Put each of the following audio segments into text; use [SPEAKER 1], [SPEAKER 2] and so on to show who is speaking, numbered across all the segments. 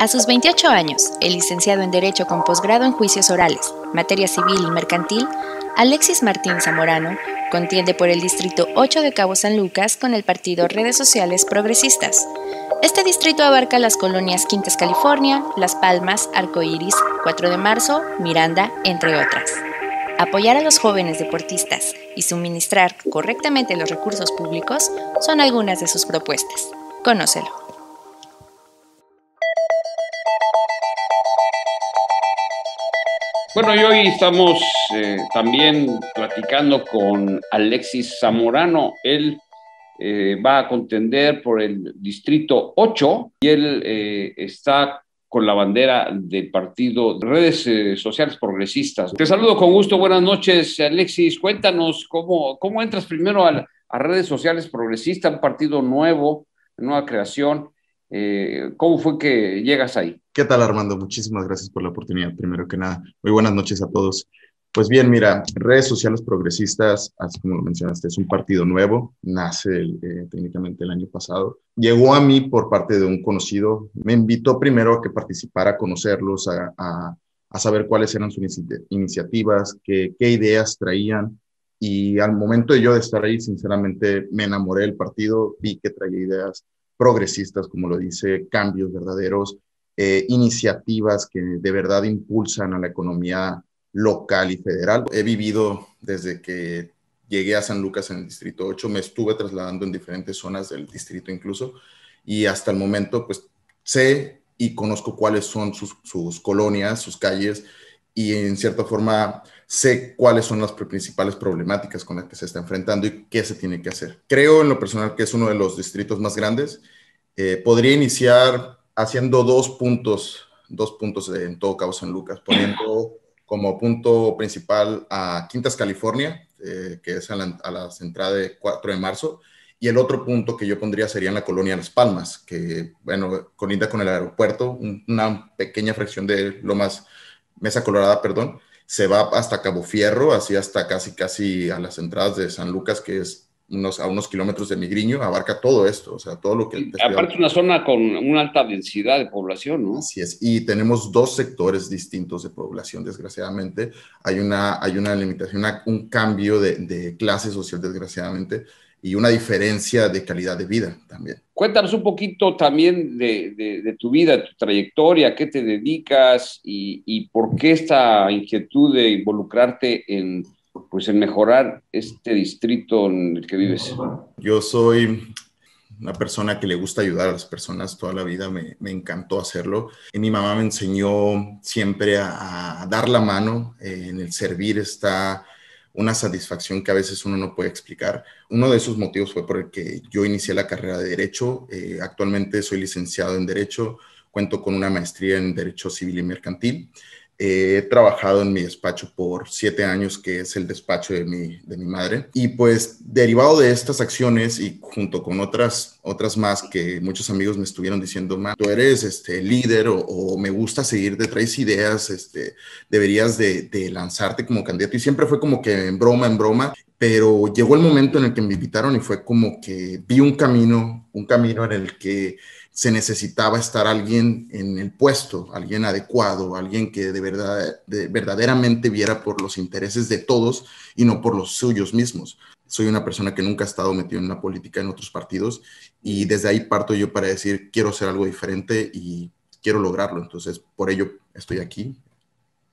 [SPEAKER 1] A sus 28 años, el licenciado en Derecho con posgrado en Juicios Orales, Materia Civil y Mercantil, Alexis Martín Zamorano contiende por el Distrito 8 de Cabo San Lucas con el partido Redes Sociales Progresistas. Este distrito abarca las colonias Quintas California, Las Palmas, Arcoíris, 4 de Marzo, Miranda, entre otras. Apoyar a los jóvenes deportistas y suministrar correctamente los recursos públicos son algunas de sus propuestas. Conócelo.
[SPEAKER 2] Bueno, y hoy estamos eh, también platicando con Alexis Zamorano. Él eh, va a contender por el distrito 8 y él eh, está con la bandera del partido de Redes Sociales Progresistas. Te saludo con gusto, buenas noches, Alexis. Cuéntanos cómo, entras primero a, Redes Sociales Progresistas, un partido nuevo, nueva creación.
[SPEAKER 1] Eh, ¿Cómo fue que llegas ahí? ¿Qué tal, Armando? Muchísimas gracias por la oportunidad, primero que nada. Muy buenas noches a todos. Pues bien, mira, redes sociales progresistas, así como lo mencionaste, es un partido nuevo, nace eh, técnicamente el año pasado. Llegó a mí por parte de un conocido, me invitó primero a que participara, a conocerlos, a, saber cuáles eran sus iniciativas, qué ideas traían. Y al momento de yo de estar ahí, sinceramente, me enamoré del partido, vi que traía ideas progresistas, como lo dice, cambios verdaderos, eh, iniciativas que de verdad impulsan a la economía local y federal. He vivido desde que llegué a San Lucas en el Distrito 8, me estuve trasladando en diferentes zonas del distrito incluso, y hasta el momento pues sé y conozco cuáles son sus, sus colonias, sus calles, y en cierta forma sé cuáles son las principales problemáticas con las que se está enfrentando y qué se tiene que hacer. Creo en lo personal que es uno de los distritos más grandes. Eh, podría iniciar haciendo dos puntos, dos puntos en todo Cabo San Lucas, poniendo como punto principal a Quintas, California, eh, que es a la, entrada de 4 de marzo, y el otro punto que yo pondría sería en la colonia Las Palmas, que, bueno, colinda con el aeropuerto, una pequeña fracción de lo más Mesa Colorada, perdón, se va hasta Cabo Fierro, así hasta casi casi a las entradas de San Lucas, que es unos, a unos kilómetros de Migriño, abarca todo esto, o sea, todo lo que... aparte
[SPEAKER 2] una zona con
[SPEAKER 1] una alta
[SPEAKER 2] densidad de población, ¿no? Así es,
[SPEAKER 1] y tenemos dos sectores distintos de población, desgraciadamente. Hay una, hay una limitación, un cambio de clase social, desgraciadamente, y una diferencia de calidad de vida también.
[SPEAKER 2] Cuéntanos un poquito también de, de, tu vida, tu trayectoria, qué te dedicas y, y, por qué esta inquietud de involucrarte en, pues, en mejorar este distrito
[SPEAKER 1] en el que vives. Yo soy una persona que le gusta ayudar a las personas toda la vida, me, me encantó hacerlo. mi mamá me enseñó siempre a, dar la mano, eh, en el servir está una satisfacción que a veces uno no puede explicar. Uno de esos motivos fue porque yo inicié la carrera de Derecho. Eh, actualmente soy licenciado en Derecho, cuento con una maestría en Derecho Civil y Mercantil he trabajado en mi despacho por siete años, que es el despacho de mi, de mi madre. Y pues derivado de estas acciones y junto con otras, otras más que muchos amigos me estuvieron diciendo, más tú eres este, líder o, me gusta seguir de traes ideas, este, deberías de, de lanzarte como candidato. Y siempre fue como que en broma, en broma pero llegó el momento en el que me invitaron y fue como que vi un camino, un camino en el que se necesitaba estar alguien en el puesto, alguien adecuado, alguien que de verdad, verdaderamente viera por los intereses de todos y no por los suyos mismos. Soy una persona que nunca ha estado metido en la política en otros partidos y desde ahí parto yo para decir, quiero hacer algo diferente y quiero lograrlo. Entonces, por ello estoy aquí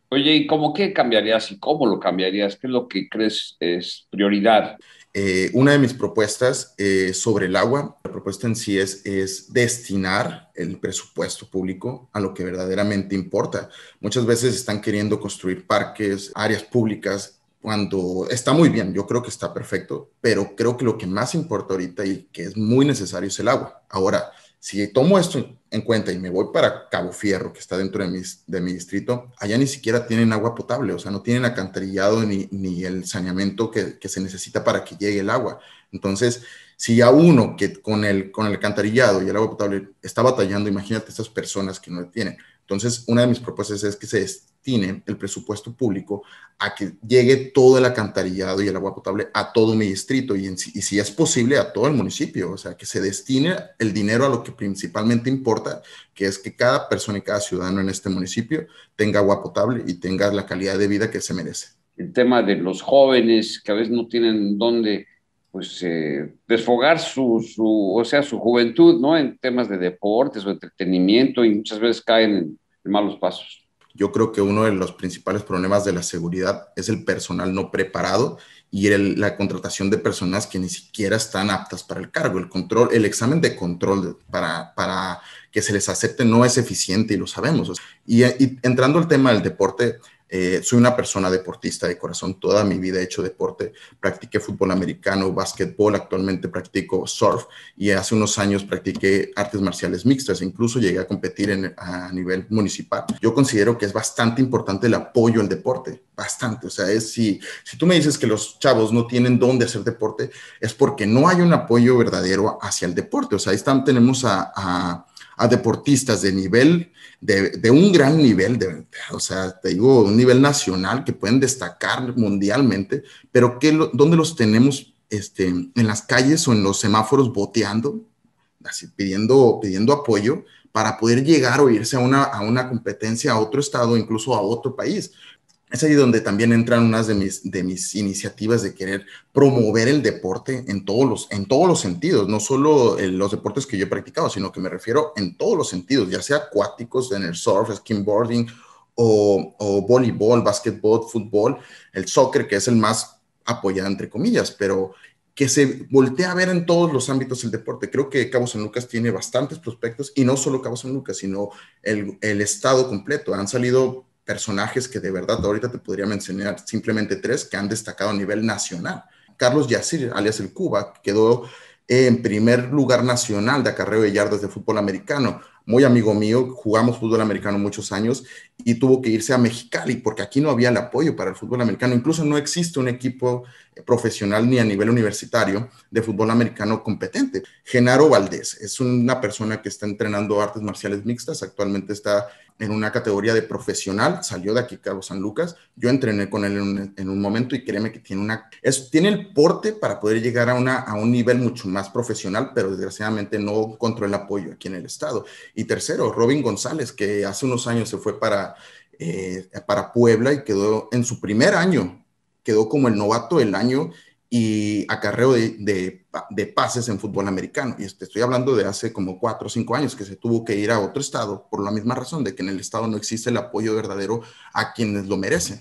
[SPEAKER 1] Oye, ¿y cómo qué cambiarías y cómo lo cambiarías? ¿Qué es lo que crees es prioridad? Eh, una de mis propuestas eh, sobre el agua, la propuesta en sí es, es destinar el presupuesto público a lo que verdaderamente importa. Muchas veces están queriendo construir parques, áreas públicas cuando está muy bien, yo creo que está perfecto, pero creo que lo que más importa ahorita y que es muy necesario es el agua. Ahora, si tomo esto en cuenta y me voy para Cabo Fierro, que está dentro de mi, de mi distrito, allá ni siquiera tienen agua potable, o sea, no tienen acantarillado ni, ni el saneamiento que, se necesita para que llegue el agua. Entonces, si a uno que con el, con el alcantarillado y el agua potable está batallando, imagínate estas personas que no lo tienen. Entonces, una de mis propuestas es que se destine el presupuesto público a que llegue todo el alcantarillado y el agua potable a todo mi distrito y, y si es posible a todo el municipio, o sea, que se destine el dinero a lo que principalmente importa, que es que cada persona y cada ciudadano en este municipio tenga agua potable y tenga la calidad de vida que se merece.
[SPEAKER 2] El tema de los jóvenes que a veces no tienen dónde pues eh, desfogar su, su, o sea, su juventud, ¿no? En temas de deportes o entretenimiento y muchas veces caen en, malos pasos.
[SPEAKER 1] Yo creo que uno de los principales problemas de la seguridad es el personal no preparado y la contratación de personas que ni siquiera están aptas para el cargo. El control, el examen de control para, para que se les acepte no es eficiente y lo sabemos. y, y entrando al tema del deporte, eh, soy una persona deportista de corazón, toda mi vida he hecho deporte, practiqué fútbol americano, básquetbol, actualmente practico surf y hace unos años practiqué artes marciales mixtas, incluso llegué a competir a nivel municipal. Yo considero que es bastante importante el apoyo al deporte, bastante, o sea, es si, si tú me dices que los chavos no tienen dónde hacer deporte, es porque no hay un apoyo verdadero hacia el deporte, o sea, ahí tenemos a a deportistas de nivel, de, un gran nivel, o sea, te digo, un nivel nacional que pueden destacar mundialmente, pero ¿dónde los tenemos? Este, en las calles o en los semáforos boteando, así pidiendo, pidiendo apoyo para poder llegar o irse a una, a una competencia a otro estado, incluso a otro país es ahí donde también entran unas de mis, de mis iniciativas de querer promover el deporte en todos los, en todos los sentidos, no solo en eh, los deportes que yo he practicado, sino que me refiero en todos los sentidos, ya sea acuáticos, en el surf, skimboarding o, o voleibol, básquetbol, fútbol, el soccer, que es el más apoyado entre comillas, pero que se voltea a ver en todos los ámbitos el deporte. Creo que Cabo San Lucas tiene bastantes prospectos y no solo Cabo San Lucas, sino el, el estado completo. Han salido personajes que de verdad ahorita te podría mencionar simplemente tres que han destacado a nivel nacional. Carlos Yacir, alias el Cuba, quedó en primer lugar nacional de acarreo de yardas de fútbol americano. Muy amigo mío, jugamos fútbol americano muchos años y tuvo que irse a Mexicali porque aquí no había el apoyo para el fútbol americano. Incluso no existe un equipo profesional ni a nivel universitario de fútbol americano competente. Genaro Valdés es una persona que está entrenando artes marciales mixtas, actualmente está en una categoría de profesional, salió de aquí Carlos San Lucas, yo entrené con él en un, momento y créeme que tiene, una, es, tiene el porte para poder llegar a, una, a un nivel mucho más profesional, pero desgraciadamente no encontró el apoyo aquí en el estado. Y tercero, Robin González, que hace unos años se fue para, eh, para Puebla y quedó en su primer año, quedó como el novato del año y acarreo de, pases en fútbol americano. Y estoy hablando de hace como cuatro o cinco años que se tuvo que ir a otro estado por la misma razón de que en el estado no existe el apoyo verdadero a quienes lo merecen.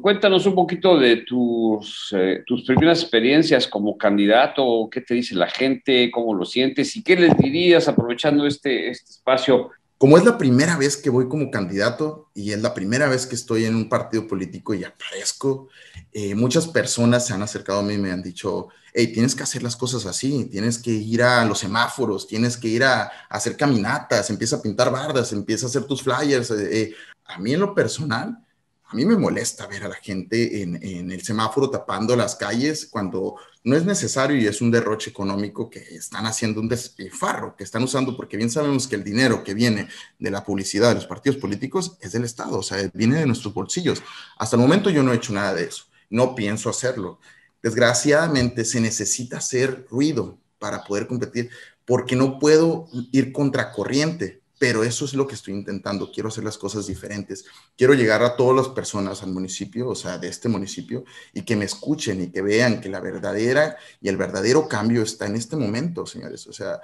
[SPEAKER 2] cuéntanos un poquito de tus, eh, tus primeras experiencias como candidato, qué te dice la gente, cómo lo sientes y qué les dirías aprovechando este, este
[SPEAKER 1] espacio como es la primera vez que voy como candidato y es la primera vez que estoy en un partido político y aparezco, eh, muchas personas se han acercado a mí y me han dicho, hey, tienes que hacer las cosas así, tienes que ir a los semáforos, tienes que ir a, hacer caminatas, empieza a pintar bardas, empieza a hacer tus flyers. Eh, eh, a mí en lo personal, a mí me molesta ver a la gente en, el semáforo tapando las calles cuando no es necesario y es un derroche económico que están haciendo un despilfarro, que están usando, porque bien sabemos que el dinero que viene de la publicidad de los partidos políticos es del Estado, o sea, viene de nuestros bolsillos. Hasta el momento yo no he hecho nada de eso, no pienso hacerlo. Desgraciadamente se necesita hacer ruido para poder competir, porque no puedo ir contracorriente pero eso es lo que estoy intentando, quiero hacer las cosas diferentes, quiero llegar a todas las personas al municipio, o sea, de este municipio, y que me escuchen y que vean que la verdadera y el verdadero cambio está en este momento, señores, o sea,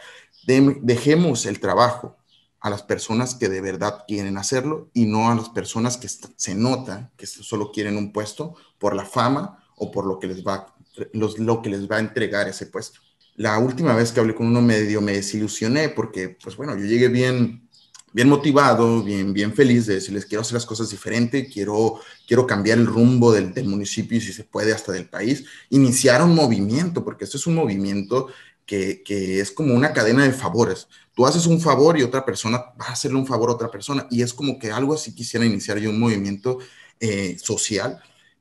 [SPEAKER 1] dejemos el trabajo a las personas que de verdad quieren hacerlo y no a las personas que se nota que solo quieren un puesto por la fama o por lo que les va, lo que les va a entregar ese puesto la última vez que hablé con uno medio me desilusioné porque, pues bueno, yo llegué bien, bien motivado, bien, bien feliz de decirles quiero hacer las cosas diferente, quiero, quiero cambiar el rumbo del, municipio y si se puede hasta del país. Iniciar un movimiento, porque esto es un movimiento que, es como una cadena de favores. Tú haces un favor y otra persona va a hacerle un favor a otra persona. Y es como que algo así quisiera iniciar yo un movimiento eh, social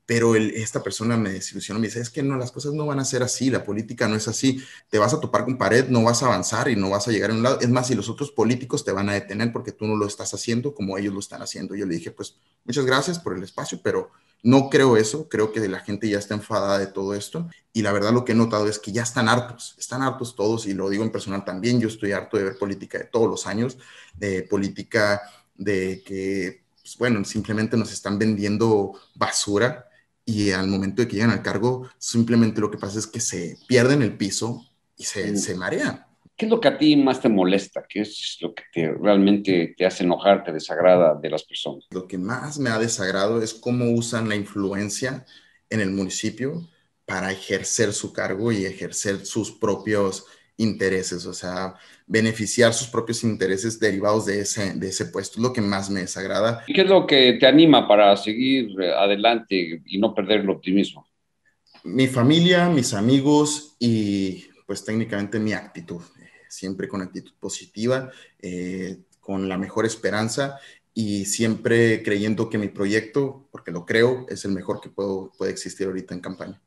[SPEAKER 1] pero esta persona me desilusionó, me dice, es que no, las cosas no van a ser así, la política no es así, te vas a topar con pared, no vas a avanzar y no vas a llegar a un lado, es más, y los otros políticos te van a detener porque tú no lo estás haciendo como ellos lo están haciendo. Yo le dije, pues muchas gracias por el espacio, pero no creo eso, creo que la gente ya está enfadada de todo esto y la verdad lo que he notado es que ya están hartos, están hartos todos y lo digo en personal también, yo estoy harto de ver política de todos los años, de política de que... Pues, bueno, simplemente nos están vendiendo basura, y al momento de que llegan al cargo, simplemente lo que pasa es que se pierden el piso y se, mm. se marean.
[SPEAKER 2] ¿Qué es lo que a ti más te molesta? ¿Qué es lo que te, realmente te hace enojar, te desagrada de las personas? Lo que
[SPEAKER 1] más me ha desagrado es cómo usan la influencia en el municipio para ejercer su cargo y ejercer sus propios intereses, o sea, beneficiar sus propios intereses derivados de ese, de ese puesto, es lo que más me desagrada.
[SPEAKER 2] ¿Qué es lo que te anima para seguir eh, adelante y no perder el optimismo?
[SPEAKER 1] Mi familia, mis amigos y pues técnicamente mi actitud, siempre con actitud positiva, eh, con la mejor esperanza y siempre creyendo que mi proyecto, porque lo creo, es el mejor que puedo, puede existir ahorita en campaña.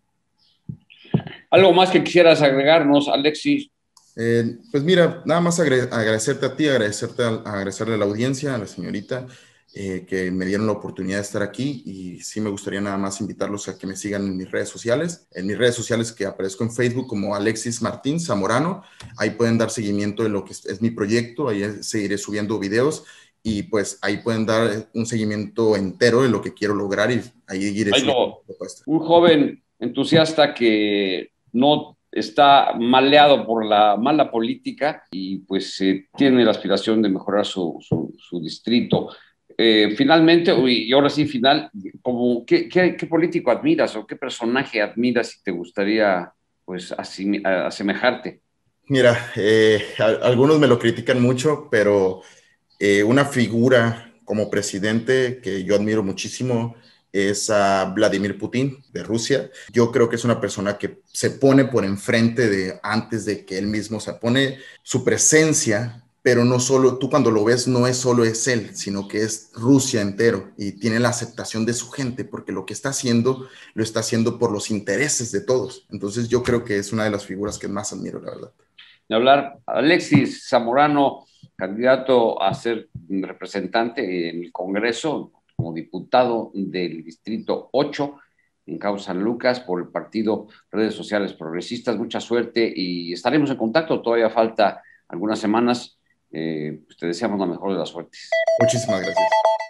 [SPEAKER 1] Algo más que quisieras agregarnos, Alexis. Eh, pues mira, nada más agradecerte a ti, agradecerte agradecerle a la audiencia, a la señorita, eh, que me dieron la oportunidad de estar aquí y sí me gustaría nada más invitarlos a que me sigan en mis redes sociales, en mis redes sociales que aparezco en Facebook como Alexis Martín Zamorano, ahí pueden dar seguimiento de lo que es, mi proyecto, ahí seguiré subiendo videos y pues ahí pueden dar un seguimiento entero de lo que quiero lograr y ahí iré.
[SPEAKER 2] Un joven entusiasta que no está maleado por la mala política y pues eh, tiene la aspiración de mejorar su, distrito. Eh, finalmente, y ahora sí, final, como, ¿qué, político admiras o qué personaje admiras y te gustaría pues asemejarte?
[SPEAKER 1] Mira, eh, algunos me lo critican mucho, pero una figura como presidente que yo admiro muchísimo es a Vladimir Putin de Rusia. Yo creo que es una persona que se pone por enfrente de antes de que él mismo se pone su presencia pero no solo, tú cuando lo ves no es solo es él, sino que es Rusia entero y tiene la aceptación de su gente, porque lo que está haciendo lo está haciendo por los intereses de todos. Entonces yo creo que es una de las figuras que más admiro, la verdad.
[SPEAKER 2] De hablar, Alexis Zamorano, candidato a ser representante en el Congreso, como diputado del Distrito 8 en Causa San Lucas por el Partido Redes Sociales Progresistas. Mucha suerte y estaremos en contacto. Todavía falta algunas semanas. Eh, pues te deseamos la mejor de las suertes. Muchísimas gracias.